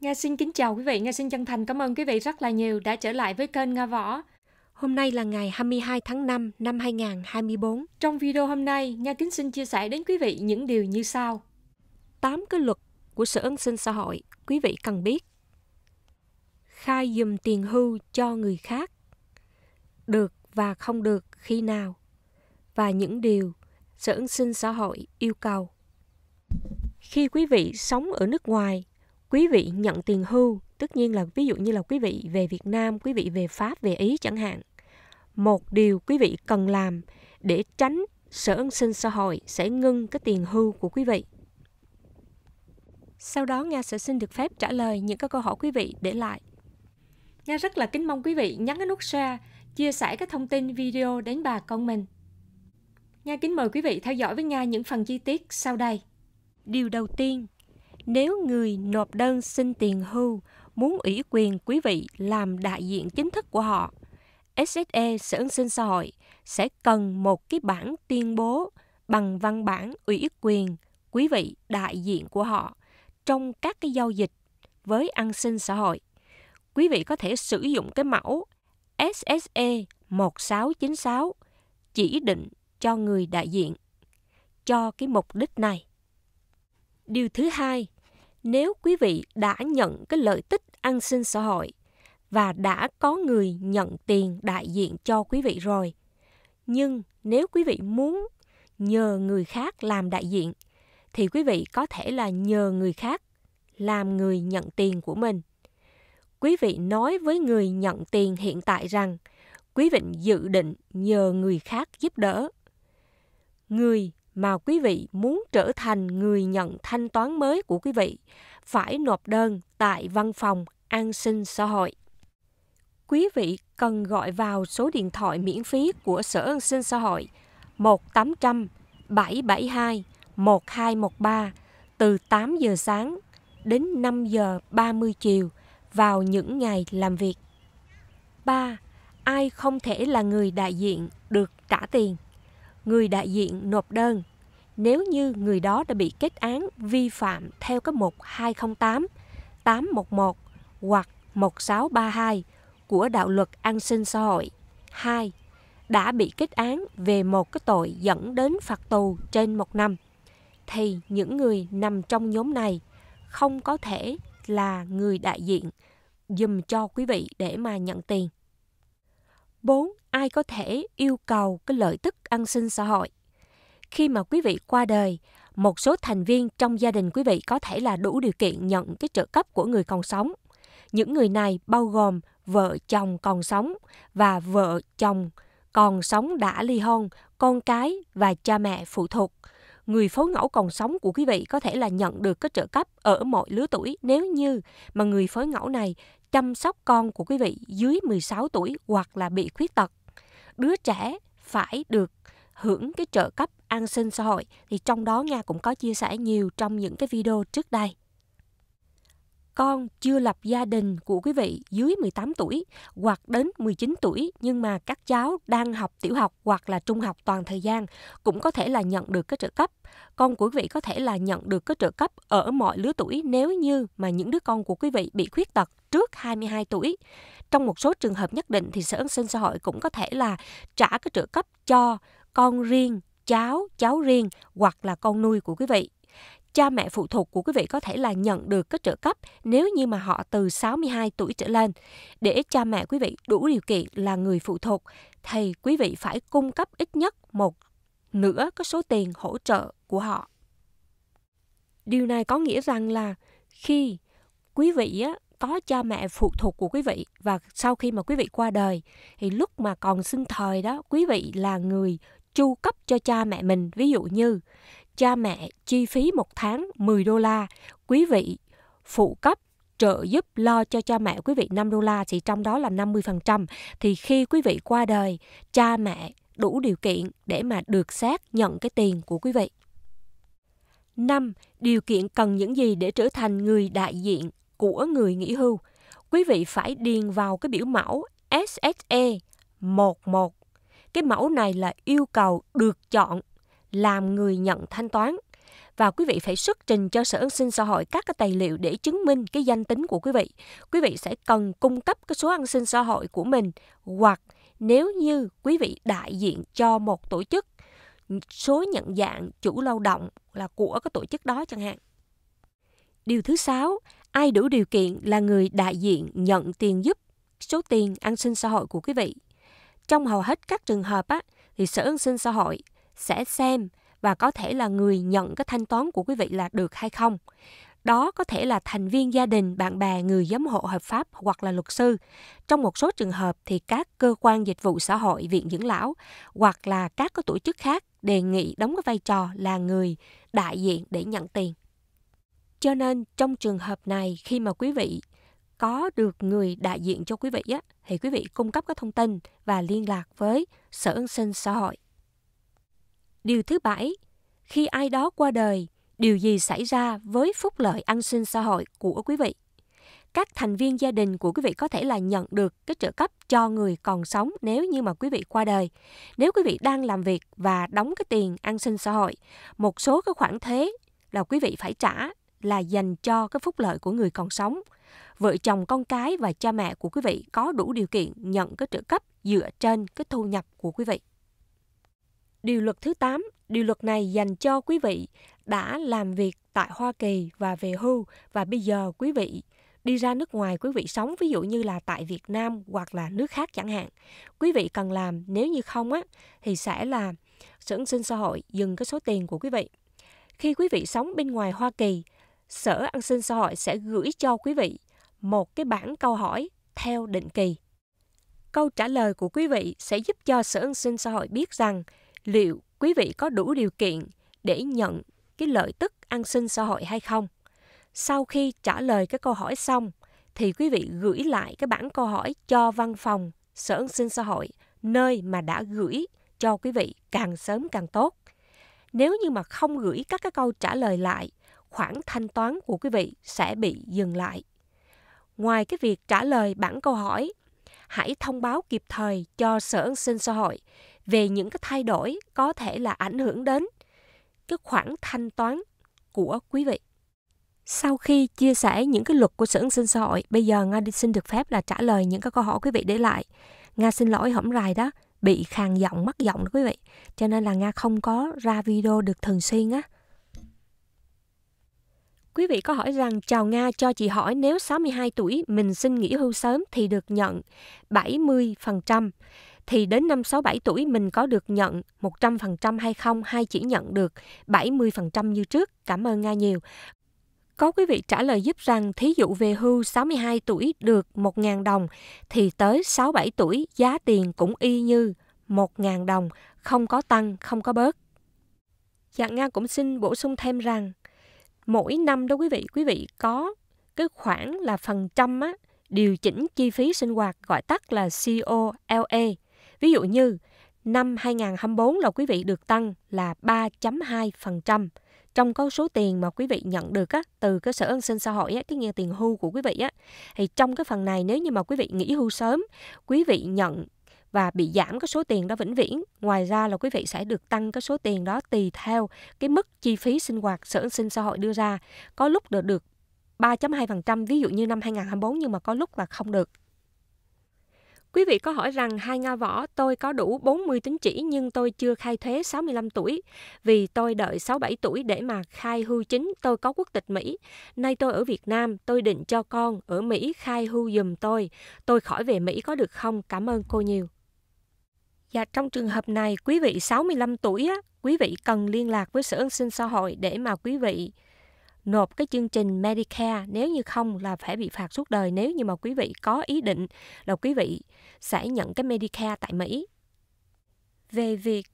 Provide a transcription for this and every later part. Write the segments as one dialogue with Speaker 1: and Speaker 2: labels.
Speaker 1: Nga xin kính chào quý vị, Nga xin chân thành cảm ơn quý vị rất là nhiều đã trở lại với kênh Nga Võ. Hôm nay là ngày 22 tháng 5 năm 2024. Trong video hôm nay, Nga kính xin chia sẻ đến quý vị những điều như sau. 8 cái luật của Sở ứng sinh xã hội quý vị cần biết. Khai dùm tiền hưu cho người khác. Được và không được khi nào. Và những điều Sở ứng sinh xã hội yêu cầu. Khi quý vị sống ở nước ngoài quý vị nhận tiền hưu, tất nhiên là ví dụ như là quý vị về Việt Nam, quý vị về Pháp, về Ý chẳng hạn. Một điều quý vị cần làm để tránh Sở An sinh xã hội sẽ ngưng cái tiền hưu của quý vị. Sau đó Nga sẽ xin được phép trả lời những các câu hỏi quý vị để lại. Nga rất là kính mong quý vị nhấn cái nút share, chia sẻ cái thông tin video đến bà con mình. Nga kính mời quý vị theo dõi với Nga những phần chi tiết sau đây. Điều đầu tiên, nếu người nộp đơn xin tiền hưu muốn ủy quyền quý vị làm đại diện chính thức của họ, SSE Sở ứng sinh xã hội sẽ cần một cái bản tuyên bố bằng văn bản ủy quyền quý vị đại diện của họ trong các cái giao dịch với an sinh xã hội. Quý vị có thể sử dụng cái mẫu SSE 1696 chỉ định cho người đại diện cho cái mục đích này. Điều thứ hai, nếu quý vị đã nhận cái lợi tích an sinh xã hội và đã có người nhận tiền đại diện cho quý vị rồi. Nhưng nếu quý vị muốn nhờ người khác làm đại diện thì quý vị có thể là nhờ người khác làm người nhận tiền của mình. Quý vị nói với người nhận tiền hiện tại rằng quý vị dự định nhờ người khác giúp đỡ. Người mà quý vị muốn trở thành người nhận thanh toán mới của quý vị phải nộp đơn tại văn phòng an sinh xã hội. Quý vị cần gọi vào số điện thoại miễn phí của Sở An sinh xã hội 1800 772 1213 từ 8 giờ sáng đến 5 giờ 30 chiều vào những ngày làm việc. 3. Ai không thể là người đại diện được trả tiền người đại diện nộp đơn nếu như người đó đã bị kết án vi phạm theo các mục 208, 811 hoặc 1632 của Đạo luật An sinh xã hội. 2. Đã bị kết án về một cái tội dẫn đến phạt tù trên một năm, thì những người nằm trong nhóm này không có thể là người đại diện dùm cho quý vị để mà nhận tiền. 4. Ai có thể yêu cầu cái lợi tức an sinh xã hội? Khi mà quý vị qua đời, một số thành viên trong gia đình quý vị có thể là đủ điều kiện nhận cái trợ cấp của người còn sống. Những người này bao gồm vợ chồng còn sống và vợ chồng còn sống đã ly hôn, con cái và cha mẹ phụ thuộc. Người phối ngẫu còn sống của quý vị có thể là nhận được cái trợ cấp ở mọi lứa tuổi nếu như mà người phối ngẫu này chăm sóc con của quý vị dưới 16 tuổi hoặc là bị khuyết tật. Đứa trẻ phải được hưởng cái trợ cấp an sinh xã hội thì trong đó Nga cũng có chia sẻ nhiều trong những cái video trước đây con chưa lập gia đình của quý vị dưới 18 tuổi hoặc đến 19 tuổi nhưng mà các cháu đang học tiểu học hoặc là trung học toàn thời gian cũng có thể là nhận được cái trợ cấp. Con của quý vị có thể là nhận được cái trợ cấp ở mọi lứa tuổi nếu như mà những đứa con của quý vị bị khuyết tật trước 22 tuổi. Trong một số trường hợp nhất định thì Sở An sinh xã hội cũng có thể là trả cái trợ cấp cho con riêng cháu, cháu riêng hoặc là con nuôi của quý vị cha mẹ phụ thuộc của quý vị có thể là nhận được các trợ cấp nếu như mà họ từ 62 tuổi trở lên. Để cha mẹ quý vị đủ điều kiện là người phụ thuộc thì quý vị phải cung cấp ít nhất một nửa cái số tiền hỗ trợ của họ. Điều này có nghĩa rằng là khi quý vị á, có cha mẹ phụ thuộc của quý vị và sau khi mà quý vị qua đời thì lúc mà còn sinh thời đó quý vị là người chu cấp cho cha mẹ mình ví dụ như cha mẹ chi phí một tháng 10 đô la, quý vị phụ cấp trợ giúp lo cho cha mẹ quý vị 5 đô la thì trong đó là 50% thì khi quý vị qua đời, cha mẹ đủ điều kiện để mà được xét nhận cái tiền của quý vị. 5. Điều kiện cần những gì để trở thành người đại diện của người nghỉ hưu? Quý vị phải điền vào cái biểu mẫu SSE 11. Cái mẫu này là yêu cầu được chọn làm người nhận thanh toán và quý vị phải xuất trình cho Sở An sinh xã hội các cái tài liệu để chứng minh cái danh tính của quý vị. Quý vị sẽ cần cung cấp cái số an sinh xã hội của mình hoặc nếu như quý vị đại diện cho một tổ chức số nhận dạng chủ lao động là của cái tổ chức đó chẳng hạn. Điều thứ sáu, ai đủ điều kiện là người đại diện nhận tiền giúp số tiền an sinh xã hội của quý vị. Trong hầu hết các trường hợp á, thì Sở An sinh xã hội sẽ xem và có thể là người nhận cái thanh toán của quý vị là được hay không. Đó có thể là thành viên gia đình, bạn bè, người giám hộ hợp pháp hoặc là luật sư. Trong một số trường hợp thì các cơ quan dịch vụ xã hội, viện dưỡng lão hoặc là các cái tổ chức khác đề nghị đóng cái vai trò là người đại diện để nhận tiền. Cho nên trong trường hợp này khi mà quý vị có được người đại diện cho quý vị á, thì quý vị cung cấp các thông tin và liên lạc với Sở An sinh xã hội Điều thứ bảy, khi ai đó qua đời, điều gì xảy ra với phúc lợi an sinh xã hội của quý vị? Các thành viên gia đình của quý vị có thể là nhận được cái trợ cấp cho người còn sống nếu như mà quý vị qua đời. Nếu quý vị đang làm việc và đóng cái tiền an sinh xã hội, một số cái khoản thuế là quý vị phải trả là dành cho cái phúc lợi của người còn sống. Vợ chồng con cái và cha mẹ của quý vị có đủ điều kiện nhận cái trợ cấp dựa trên cái thu nhập của quý vị. Điều luật thứ 8, điều luật này dành cho quý vị đã làm việc tại Hoa Kỳ và về hưu và bây giờ quý vị đi ra nước ngoài quý vị sống ví dụ như là tại Việt Nam hoặc là nước khác chẳng hạn. Quý vị cần làm nếu như không á thì sẽ là Sở an sinh xã hội dừng cái số tiền của quý vị. Khi quý vị sống bên ngoài Hoa Kỳ, Sở an sinh xã hội sẽ gửi cho quý vị một cái bản câu hỏi theo định kỳ. Câu trả lời của quý vị sẽ giúp cho Sở an sinh xã hội biết rằng liệu quý vị có đủ điều kiện để nhận cái lợi tức an sinh xã hội hay không. Sau khi trả lời cái câu hỏi xong thì quý vị gửi lại cái bản câu hỏi cho văn phòng Sở An sinh xã hội nơi mà đã gửi cho quý vị càng sớm càng tốt. Nếu như mà không gửi các cái câu trả lời lại, khoản thanh toán của quý vị sẽ bị dừng lại. Ngoài cái việc trả lời bản câu hỏi, hãy thông báo kịp thời cho Sở An sinh xã hội về những cái thay đổi có thể là ảnh hưởng đến cái khoản thanh toán của quý vị. Sau khi chia sẻ những cái luật của Sở ứng sinh xã hội, bây giờ Nga đi xin được phép là trả lời những cái câu hỏi quý vị để lại. Nga xin lỗi hổng rài đó, bị khàn giọng, mất giọng đó quý vị. Cho nên là Nga không có ra video được thường xuyên á. Quý vị có hỏi rằng chào Nga cho chị hỏi nếu 62 tuổi mình xin nghỉ hưu sớm thì được nhận 70% thì đến năm 6-7 tuổi mình có được nhận 100% hay không hay chỉ nhận được 70% như trước. Cảm ơn Nga nhiều. Có quý vị trả lời giúp rằng thí dụ về hưu 62 tuổi được 1.000 đồng thì tới 6-7 tuổi giá tiền cũng y như 1.000 đồng, không có tăng, không có bớt. Dạ Nga cũng xin bổ sung thêm rằng mỗi năm đó quý vị, quý vị có cái khoản là phần trăm á, điều chỉnh chi phí sinh hoạt gọi tắt là COLA e. Ví dụ như năm 2024 là quý vị được tăng là 3.2%. Trong có số tiền mà quý vị nhận được á, từ cơ sở an sinh xã hội á, cái nghĩa tiền hưu của quý vị á, thì trong cái phần này nếu như mà quý vị nghỉ hưu sớm, quý vị nhận và bị giảm cái số tiền đó vĩnh viễn. Ngoài ra là quý vị sẽ được tăng cái số tiền đó tùy theo cái mức chi phí sinh hoạt sở an sinh xã hội đưa ra. Có lúc được được 3.2% ví dụ như năm 2024 nhưng mà có lúc là không được. Quý vị có hỏi rằng hai Nga võ tôi có đủ 40 tín chỉ nhưng tôi chưa khai thuế 65 tuổi vì tôi đợi 67 tuổi để mà khai hưu chính tôi có quốc tịch Mỹ. Nay tôi ở Việt Nam tôi định cho con ở Mỹ khai hưu dùm tôi. Tôi khỏi về Mỹ có được không? Cảm ơn cô nhiều. Và dạ, trong trường hợp này quý vị 65 tuổi á, quý vị cần liên lạc với Sở an sinh xã hội để mà quý vị nộp cái chương trình Medicare nếu như không là phải bị phạt suốt đời nếu như mà quý vị có ý định là quý vị sẽ nhận cái Medicare tại Mỹ. Về việc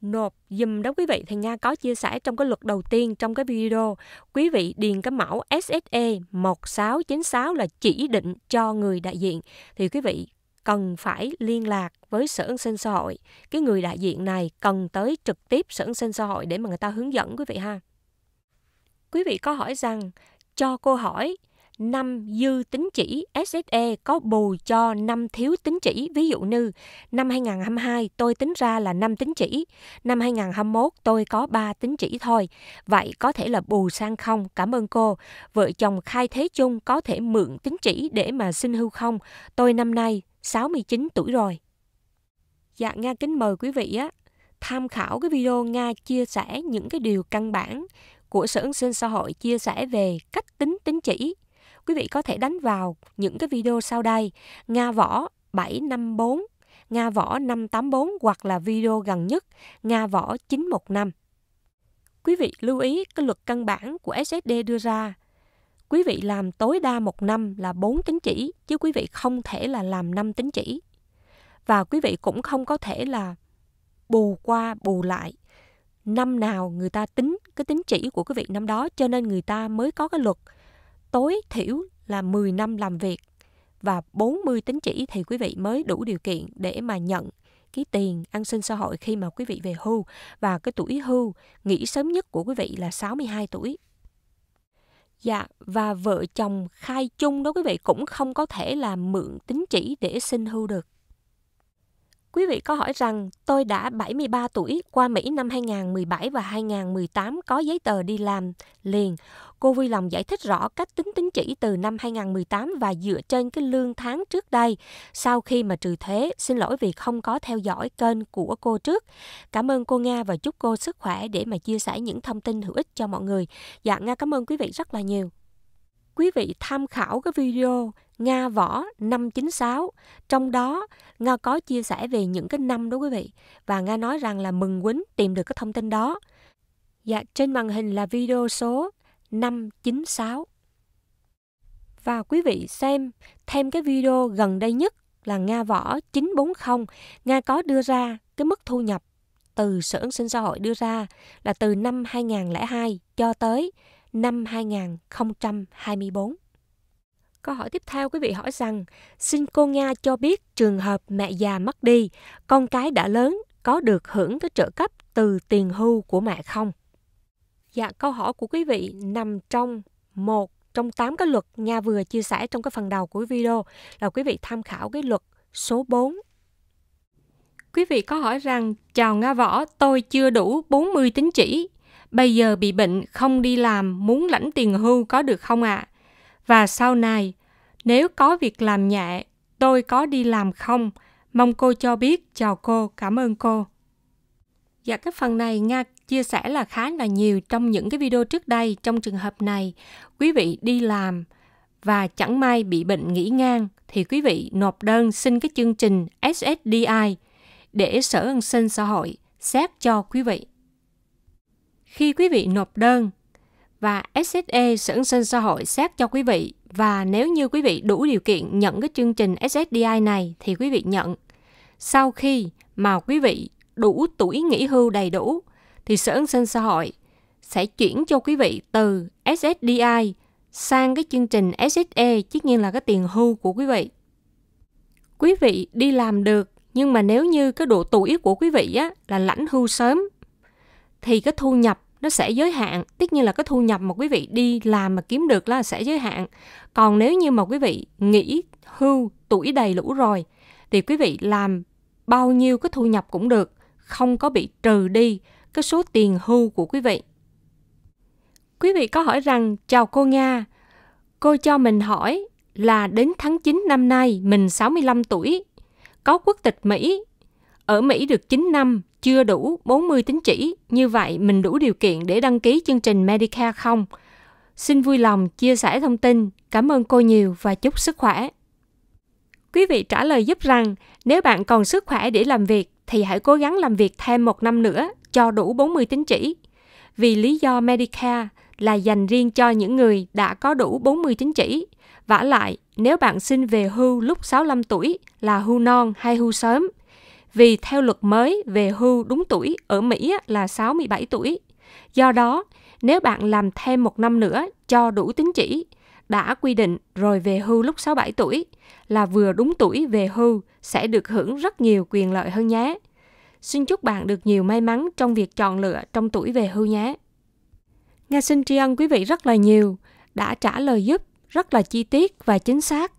Speaker 1: nộp dùm đó quý vị thì Nga có chia sẻ trong cái luật đầu tiên trong cái video quý vị điền cái mẫu SSE 1696 là chỉ định cho người đại diện thì quý vị cần phải liên lạc với sở an sinh xã hội cái người đại diện này cần tới trực tiếp sở an sinh xã hội để mà người ta hướng dẫn quý vị ha quý vị có hỏi rằng cho cô hỏi năm dư tính chỉ SSE có bù cho năm thiếu tính chỉ. Ví dụ như năm 2022 tôi tính ra là năm tính chỉ, năm 2021 tôi có 3 tính chỉ thôi. Vậy có thể là bù sang không? Cảm ơn cô. Vợ chồng khai thế chung có thể mượn tính chỉ để mà xin hưu không? Tôi năm nay 69 tuổi rồi. Dạ Nga kính mời quý vị á tham khảo cái video Nga chia sẻ những cái điều căn bản của Sở ứng sinh xã hội chia sẻ về cách tính tính chỉ. Quý vị có thể đánh vào những cái video sau đây, Nga Võ 754, Nga Võ 584 hoặc là video gần nhất, Nga Võ 915. Quý vị lưu ý cái luật căn bản của SSD đưa ra. Quý vị làm tối đa một năm là 4 tính chỉ, chứ quý vị không thể là làm 5 tính chỉ. Và quý vị cũng không có thể là bù qua bù lại năm nào người ta tính cái tính chỉ của cái việc năm đó cho nên người ta mới có cái luật tối thiểu là 10 năm làm việc và 40 tính chỉ thì quý vị mới đủ điều kiện để mà nhận cái tiền an sinh xã hội khi mà quý vị về hưu và cái tuổi hưu nghỉ sớm nhất của quý vị là 62 tuổi. Dạ, và vợ chồng khai chung đó quý vị cũng không có thể là mượn tính chỉ để xin hưu được. Quý vị có hỏi rằng tôi đã 73 tuổi, qua Mỹ năm 2017 và 2018 có giấy tờ đi làm liền. Cô vui lòng giải thích rõ cách tính tính chỉ từ năm 2018 và dựa trên cái lương tháng trước đây. Sau khi mà trừ thuế, xin lỗi vì không có theo dõi kênh của cô trước. Cảm ơn cô Nga và chúc cô sức khỏe để mà chia sẻ những thông tin hữu ích cho mọi người. Dạ Nga cảm ơn quý vị rất là nhiều quý vị tham khảo cái video Nga Võ 596. Trong đó, Nga có chia sẻ về những cái năm đó quý vị. Và Nga nói rằng là mừng quýnh tìm được cái thông tin đó. Dạ, trên màn hình là video số 596. Và quý vị xem thêm cái video gần đây nhất là Nga Võ 940. Nga có đưa ra cái mức thu nhập từ Sở An sinh xã hội đưa ra là từ năm 2002 cho tới năm 2024. Câu hỏi tiếp theo quý vị hỏi rằng, xin cô Nga cho biết trường hợp mẹ già mất đi, con cái đã lớn có được hưởng cái trợ cấp từ tiền hưu của mẹ không? Dạ, câu hỏi của quý vị nằm trong một trong 8 cái luật Nga vừa chia sẻ trong cái phần đầu của video là quý vị tham khảo cái luật số 4. Quý vị có hỏi rằng, chào Nga Võ, tôi chưa đủ 40 tính chỉ, bây giờ bị bệnh không đi làm muốn lãnh tiền hưu có được không ạ? À? Và sau này, nếu có việc làm nhẹ, tôi có đi làm không? Mong cô cho biết, chào cô, cảm ơn cô. Dạ cái phần này Nga chia sẻ là khá là nhiều trong những cái video trước đây trong trường hợp này quý vị đi làm và chẳng may bị bệnh nghỉ ngang thì quý vị nộp đơn xin cái chương trình SSDI để Sở An sinh xã hội xét cho quý vị khi quý vị nộp đơn và SSE Sở sinh xã hội xét cho quý vị và nếu như quý vị đủ điều kiện nhận cái chương trình SSDI này thì quý vị nhận. Sau khi mà quý vị đủ tuổi nghỉ hưu đầy đủ thì Sở sinh xã hội sẽ chuyển cho quý vị từ SSDI sang cái chương trình SSE tất nhiên là cái tiền hưu của quý vị. Quý vị đi làm được nhưng mà nếu như cái độ tuổi của quý vị á, là lãnh hưu sớm thì cái thu nhập nó sẽ giới hạn tất nhiên là cái thu nhập mà quý vị đi làm mà kiếm được là sẽ giới hạn còn nếu như mà quý vị nghỉ hưu tuổi đầy lũ rồi thì quý vị làm bao nhiêu cái thu nhập cũng được không có bị trừ đi cái số tiền hưu của quý vị quý vị có hỏi rằng chào cô Nga cô cho mình hỏi là đến tháng 9 năm nay mình 65 tuổi có quốc tịch Mỹ ở Mỹ được 9 năm, chưa đủ 40 tín chỉ, như vậy mình đủ điều kiện để đăng ký chương trình Medicare không? Xin vui lòng chia sẻ thông tin. Cảm ơn cô nhiều và chúc sức khỏe. Quý vị trả lời giúp rằng, nếu bạn còn sức khỏe để làm việc, thì hãy cố gắng làm việc thêm một năm nữa cho đủ 40 tín chỉ. Vì lý do Medicare là dành riêng cho những người đã có đủ 40 tín chỉ. Vả lại, nếu bạn xin về hưu lúc 65 tuổi là hưu non hay hưu sớm, vì theo luật mới về hưu đúng tuổi ở Mỹ là 67 tuổi. Do đó, nếu bạn làm thêm một năm nữa cho đủ tín chỉ, đã quy định rồi về hưu lúc 67 tuổi là vừa đúng tuổi về hưu sẽ được hưởng rất nhiều quyền lợi hơn nhé. Xin chúc bạn được nhiều may mắn trong việc chọn lựa trong tuổi về hưu nhé. Nga xin tri ân quý vị rất là nhiều, đã trả lời giúp rất là chi tiết và chính xác.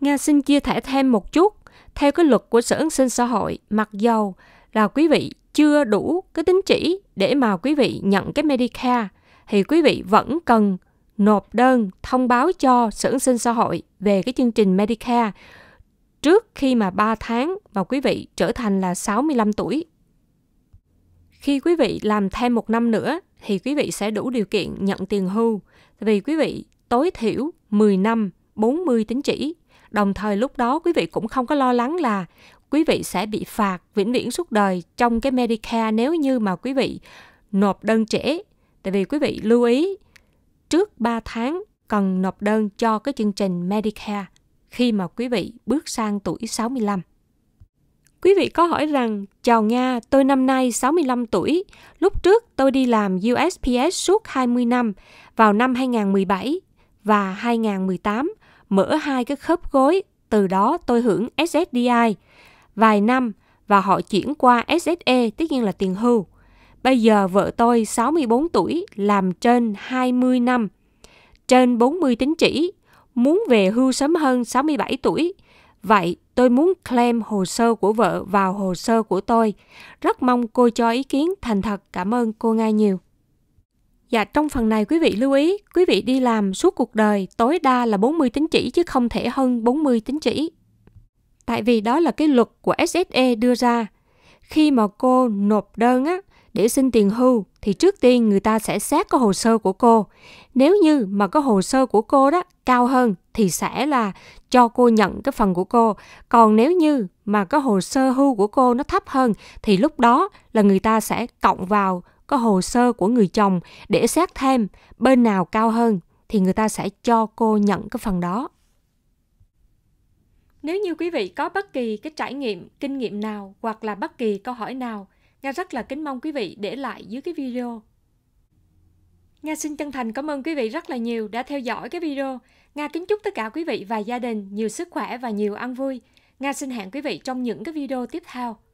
Speaker 1: Nga xin chia sẻ thêm một chút theo cái luật của Sở ứng sinh xã hội, mặc dầu là quý vị chưa đủ cái tính chỉ để mà quý vị nhận cái Medicare thì quý vị vẫn cần nộp đơn thông báo cho Sở ứng sinh xã hội về cái chương trình Medicare trước khi mà 3 tháng và quý vị trở thành là 65 tuổi. Khi quý vị làm thêm một năm nữa thì quý vị sẽ đủ điều kiện nhận tiền hưu vì quý vị tối thiểu 10 năm 40 tính chỉ Đồng thời lúc đó quý vị cũng không có lo lắng là quý vị sẽ bị phạt vĩnh viễn suốt đời trong cái Medicare nếu như mà quý vị nộp đơn trễ. Tại vì quý vị lưu ý trước 3 tháng cần nộp đơn cho cái chương trình Medicare khi mà quý vị bước sang tuổi 65. Quý vị có hỏi rằng, chào Nga, tôi năm nay 65 tuổi. Lúc trước tôi đi làm USPS suốt 20 năm vào năm 2017 và 2018 mở hai cái khớp gối, từ đó tôi hưởng SSDI vài năm và họ chuyển qua SSE, tất nhiên là tiền hưu. Bây giờ vợ tôi 64 tuổi, làm trên 20 năm, trên 40 tính chỉ, muốn về hưu sớm hơn 67 tuổi. Vậy tôi muốn claim hồ sơ của vợ vào hồ sơ của tôi. Rất mong cô cho ý kiến thành thật. Cảm ơn cô Nga nhiều. Và dạ, trong phần này quý vị lưu ý, quý vị đi làm suốt cuộc đời tối đa là 40 tín chỉ chứ không thể hơn 40 tín chỉ. Tại vì đó là cái luật của SSE đưa ra. Khi mà cô nộp đơn á, để xin tiền hưu thì trước tiên người ta sẽ xét cái hồ sơ của cô. Nếu như mà cái hồ sơ của cô đó cao hơn thì sẽ là cho cô nhận cái phần của cô. Còn nếu như mà cái hồ sơ hưu của cô nó thấp hơn thì lúc đó là người ta sẽ cộng vào có hồ sơ của người chồng để xét thêm bên nào cao hơn thì người ta sẽ cho cô nhận cái phần đó. Nếu như quý vị có bất kỳ cái trải nghiệm, kinh nghiệm nào hoặc là bất kỳ câu hỏi nào, Nga rất là kính mong quý vị để lại dưới cái video. Nga xin chân thành cảm ơn quý vị rất là nhiều đã theo dõi cái video. Nga kính chúc tất cả quý vị và gia đình nhiều sức khỏe và nhiều ăn vui. Nga xin hẹn quý vị trong những cái video tiếp theo.